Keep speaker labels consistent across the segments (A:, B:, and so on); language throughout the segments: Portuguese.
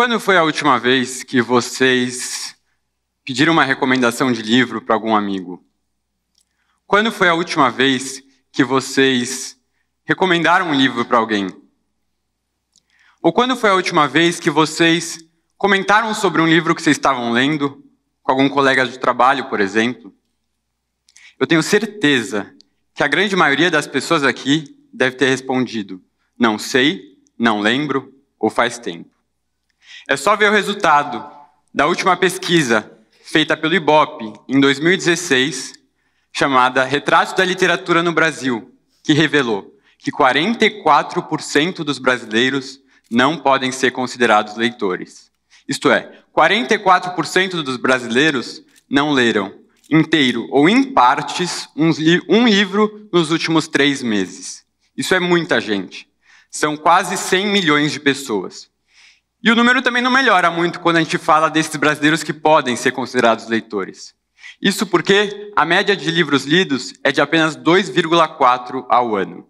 A: Quando foi a última vez que vocês pediram uma recomendação de livro para algum amigo? Quando foi a última vez que vocês recomendaram um livro para alguém? Ou quando foi a última vez que vocês comentaram sobre um livro que vocês estavam lendo com algum colega de trabalho, por exemplo? Eu tenho certeza que a grande maioria das pessoas aqui deve ter respondido: não sei, não lembro ou faz tempo. É só ver o resultado da última pesquisa feita pelo IBOP em 2016, chamada Retrato da Literatura no Brasil, que revelou que 44% dos brasileiros não podem ser considerados leitores. Isto é, 44% dos brasileiros não leram inteiro ou em partes um livro nos últimos três meses. Isso é muita gente. São quase 100 milhões de pessoas. E o número também não melhora muito quando a gente fala desses brasileiros que podem ser considerados leitores. Isso porque a média de livros lidos é de apenas 2,4 ao ano.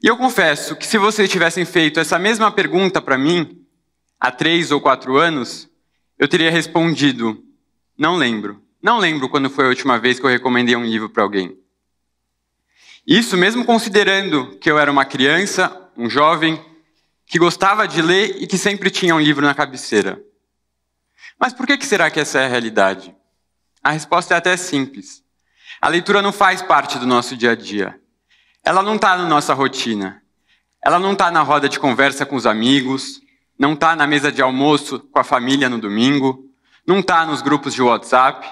A: E eu confesso que se vocês tivessem feito essa mesma pergunta para mim, há três ou quatro anos, eu teria respondido: não lembro. Não lembro quando foi a última vez que eu recomendei um livro para alguém. Isso mesmo considerando que eu era uma criança, um jovem, que gostava de ler e que sempre tinha um livro na cabeceira. Mas por que será que essa é a realidade? A resposta é até simples. A leitura não faz parte do nosso dia a dia. Ela não está na nossa rotina. Ela não está na roda de conversa com os amigos, não está na mesa de almoço com a família no domingo, não está nos grupos de WhatsApp.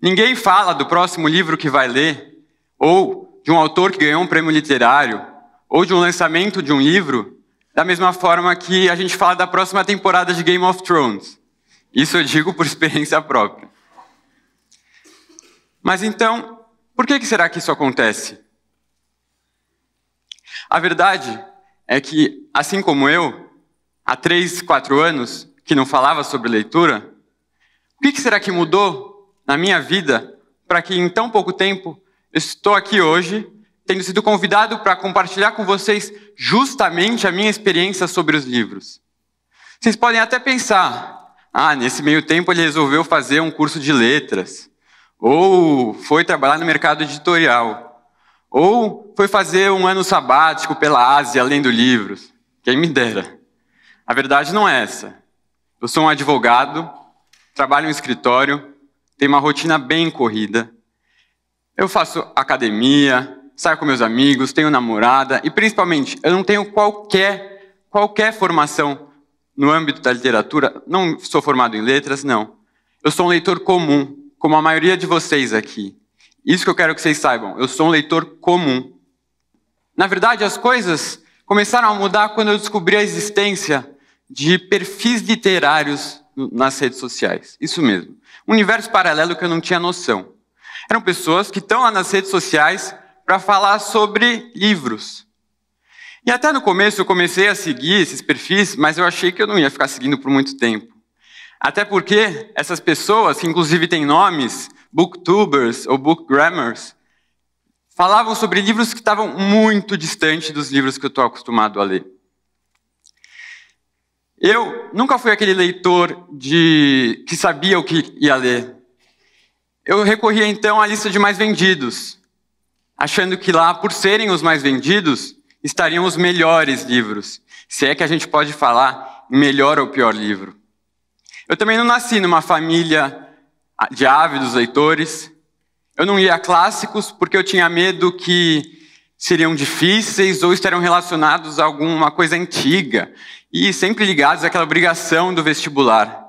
A: Ninguém fala do próximo livro que vai ler, ou de um autor que ganhou um prêmio literário, ou de um lançamento de um livro da mesma forma que a gente fala da próxima temporada de Game of Thrones. Isso eu digo por experiência própria. Mas então, por que será que isso acontece? A verdade é que, assim como eu, há três, quatro anos, que não falava sobre leitura, o que será que mudou na minha vida para que em tão pouco tempo estou aqui hoje tendo sido convidado para compartilhar com vocês justamente a minha experiência sobre os livros. Vocês podem até pensar: ah, nesse meio tempo ele resolveu fazer um curso de letras, ou foi trabalhar no mercado editorial, ou foi fazer um ano sabático pela Ásia lendo livros. Quem me dera. A verdade não é essa. Eu sou um advogado, trabalho em escritório, tenho uma rotina bem corrida. Eu faço academia, saio com meus amigos, tenho namorada e principalmente eu não tenho qualquer qualquer formação no âmbito da literatura. Não sou formado em letras, não. Eu sou um leitor comum, como a maioria de vocês aqui. Isso que eu quero que vocês saibam. Eu sou um leitor comum. Na verdade, as coisas começaram a mudar quando eu descobri a existência de perfis literários nas redes sociais. Isso mesmo. Um universo paralelo que eu não tinha noção. Eram pessoas que estão lá nas redes sociais para falar sobre livros. E até no começo eu comecei a seguir esses perfis, mas eu achei que eu não ia ficar seguindo por muito tempo. Até porque essas pessoas, que inclusive têm nomes, booktubers ou bookgrammers, falavam sobre livros que estavam muito distante dos livros que eu estou acostumado a ler. Eu nunca fui aquele leitor de que sabia o que ia ler. Eu recorria então à lista de mais vendidos, achando que lá, por serem os mais vendidos, estariam os melhores livros. Se é que a gente pode falar melhor ou pior livro. Eu também não nasci numa família ah, de ávidos leitores. Eu não lia clássicos porque eu tinha medo que seriam difíceis ou estariam relacionados a alguma coisa antiga e sempre ligados àquela obrigação do vestibular.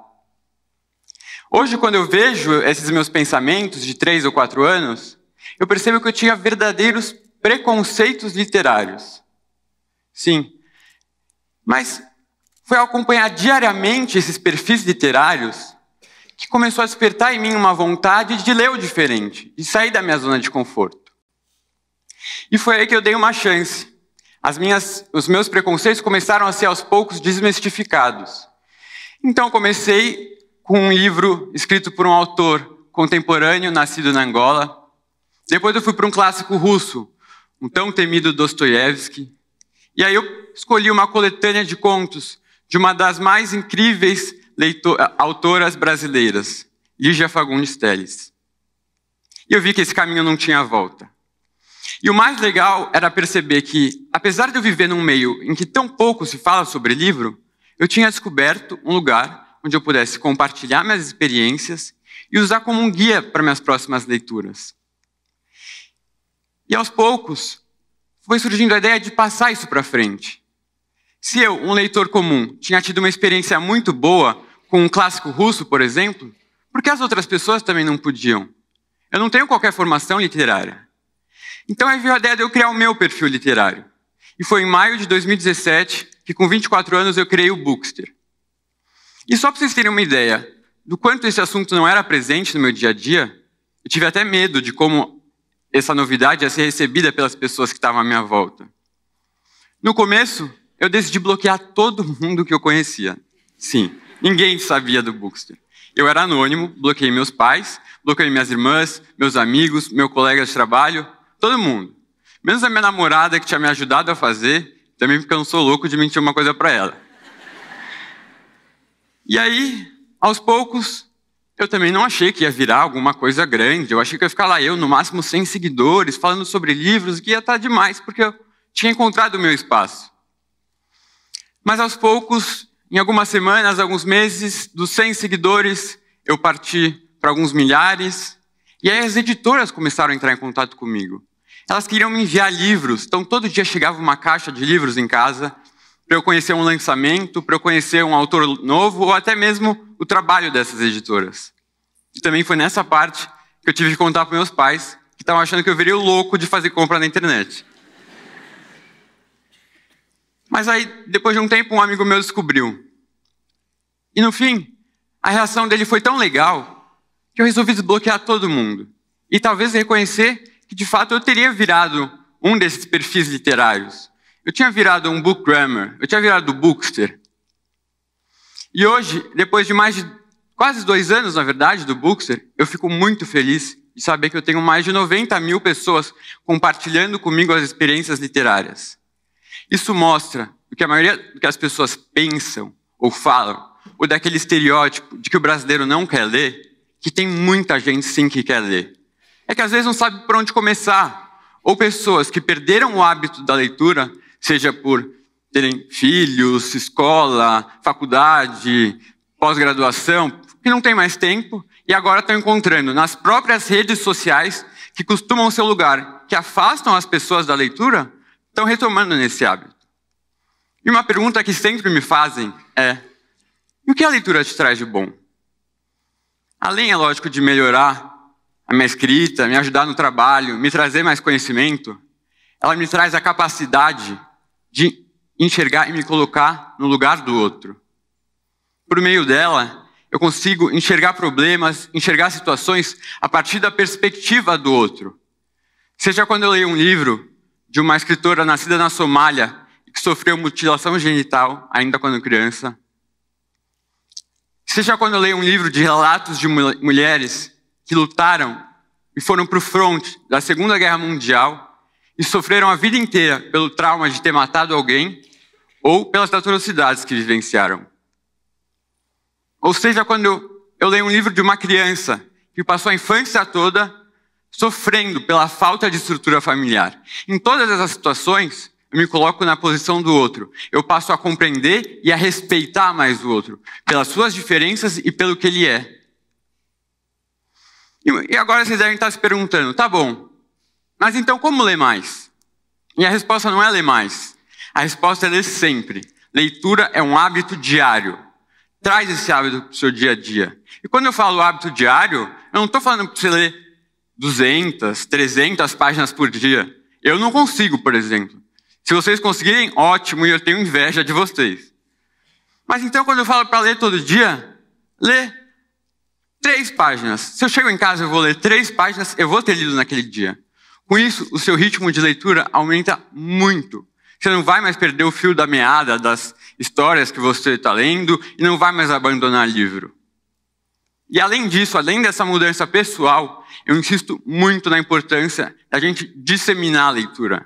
A: Hoje, quando eu vejo esses meus pensamentos de três ou quatro anos, eu percebo que eu tinha verdadeiros preconceitos literários. Sim. Mas foi ao acompanhar diariamente esses perfis literários que começou a despertar em mim uma vontade de ler o diferente, de sair da minha zona de conforto. E foi aí que eu dei uma chance. As minhas, os meus preconceitos começaram a ser aos poucos desmistificados. Então comecei com um livro escrito por um autor contemporâneo nascido na Angola, depois eu fui para um clássico russo, um tão temido Dostoiévski. E aí eu escolhi uma coletânea de contos de uma das mais incríveis autoras brasileiras, Lígia Fagundes Telles. E eu vi que esse caminho não tinha volta. E o mais legal era perceber que, apesar de eu viver num meio em que tão pouco se fala sobre livro, eu tinha descoberto um lugar onde eu pudesse compartilhar minhas experiências e usar como um guia para minhas próximas leituras. E aos poucos foi surgindo a ideia de passar isso para frente. Se eu, um leitor comum, tinha tido uma experiência muito boa com um clássico russo, por exemplo, por que as outras pessoas também não podiam? Eu não tenho qualquer formação literária. Então aí veio a ideia de eu criar o meu perfil literário. E foi em maio de 2017 que, com 24 anos, eu criei o Bookster. E só para vocês terem uma ideia do quanto esse assunto não era presente no meu dia a dia, eu tive até medo de como essa novidade a ser recebida pelas pessoas que estavam à minha volta. No começo, eu decidi bloquear todo mundo que eu conhecia. Sim, ninguém sabia do Bookster. Eu era anônimo, bloqueei meus pais, bloqueei minhas irmãs, meus amigos, meu colega de trabalho, todo mundo. Menos a minha namorada que tinha me ajudado a fazer, também porque eu não sou louco de mentir uma coisa para ela. E aí, aos poucos, eu também não achei que ia virar alguma coisa grande. Eu achei que ia ficar lá eu, no máximo 100 seguidores, falando sobre livros, que ia estar tá demais, porque eu tinha encontrado o meu espaço. Mas aos poucos, em algumas semanas, alguns meses, dos 100 seguidores, eu parti para alguns milhares. E aí as editoras começaram a entrar em contato comigo. Elas queriam me enviar livros, então todo dia chegava uma caixa de livros em casa para eu conhecer um lançamento, para eu conhecer um autor novo ou até mesmo o trabalho dessas editoras. E também foi nessa parte que eu tive que contar para meus pais, que estavam achando que eu viria louco de fazer compra na internet. Mas aí, depois de um tempo, um amigo meu descobriu. E no fim, a reação dele foi tão legal que eu resolvi desbloquear todo mundo. E talvez reconhecer que de fato eu teria virado um desses perfis literários. Eu tinha virado um book grammar, eu tinha virado bookster. E hoje, depois de mais de quase dois anos, na verdade, do bookster, eu fico muito feliz de saber que eu tenho mais de 90 mil pessoas compartilhando comigo as experiências literárias. Isso mostra o que a maioria do que as pessoas pensam ou falam, ou daquele estereótipo de que o brasileiro não quer ler, que tem muita gente sim que quer ler. É que às vezes não sabe por onde começar, ou pessoas que perderam o hábito da leitura seja por terem filhos, escola, faculdade, pós-graduação, que não tem mais tempo e agora estão encontrando nas próprias redes sociais que costumam ser o lugar que afastam as pessoas da leitura, estão retomando nesse hábito. E uma pergunta que sempre me fazem é: e o que a leitura te traz de bom? Além, é lógico, de melhorar a minha escrita, me ajudar no trabalho, me trazer mais conhecimento, ela me traz a capacidade de enxergar e me colocar no lugar do outro. Por meio dela, eu consigo enxergar problemas, enxergar situações a partir da perspectiva do outro. Seja quando eu leio um livro de uma escritora nascida na Somália que sofreu mutilação genital ainda quando criança. Seja quando eu leio um livro de relatos de mulheres que lutaram e foram para o front da Segunda Guerra Mundial e sofreram a vida inteira pelo trauma de ter matado alguém ou pelas atrocidades que vivenciaram. Ou seja, quando eu, eu leio um livro de uma criança que passou a infância toda sofrendo pela falta de estrutura familiar, em todas essas situações, eu me coloco na posição do outro. Eu passo a compreender e a respeitar mais o outro, pelas suas diferenças e pelo que ele é. E agora vocês devem estar se perguntando, tá bom, mas então, como ler mais? E a resposta não é ler mais. A resposta é ler sempre. Leitura é um hábito diário. Traz esse hábito para o seu dia a dia. E quando eu falo hábito diário, eu não estou falando para você ler 200, 300 páginas por dia. Eu não consigo, por exemplo. Se vocês conseguirem, ótimo, e eu tenho inveja de vocês. Mas então, quando eu falo para ler todo dia, lê três páginas. Se eu chego em casa eu vou ler três páginas, eu vou ter lido naquele dia. Com isso, o seu ritmo de leitura aumenta muito. Você não vai mais perder o fio da meada das histórias que você está lendo e não vai mais abandonar livro. E além disso, além dessa mudança pessoal, eu insisto muito na importância da gente disseminar a leitura.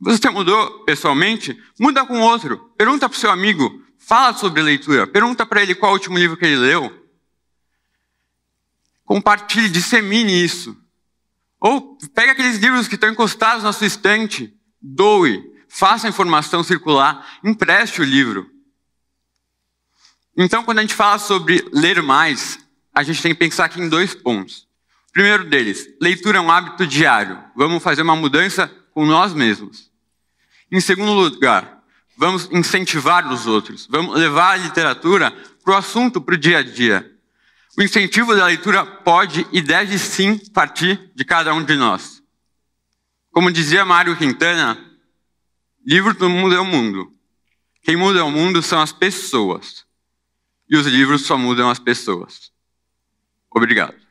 A: Você mudou pessoalmente? Muda com outro. Pergunta para o seu amigo, fala sobre leitura, pergunta para ele qual o último livro que ele leu. Compartilhe, dissemine isso. Ou pega aqueles livros que estão encostados na sua estante, doe, faça a informação circular, empreste o livro. Então, quando a gente fala sobre ler mais, a gente tem que pensar aqui em dois pontos. primeiro deles, leitura é um hábito diário. Vamos fazer uma mudança com nós mesmos. Em segundo lugar, vamos incentivar os outros. Vamos levar a literatura para o assunto, para o dia a dia. O incentivo da leitura pode e deve sim partir de cada um de nós. Como dizia Mário Quintana, livro não muda o mundo. Quem muda o mundo são as pessoas. E os livros só mudam as pessoas. Obrigado.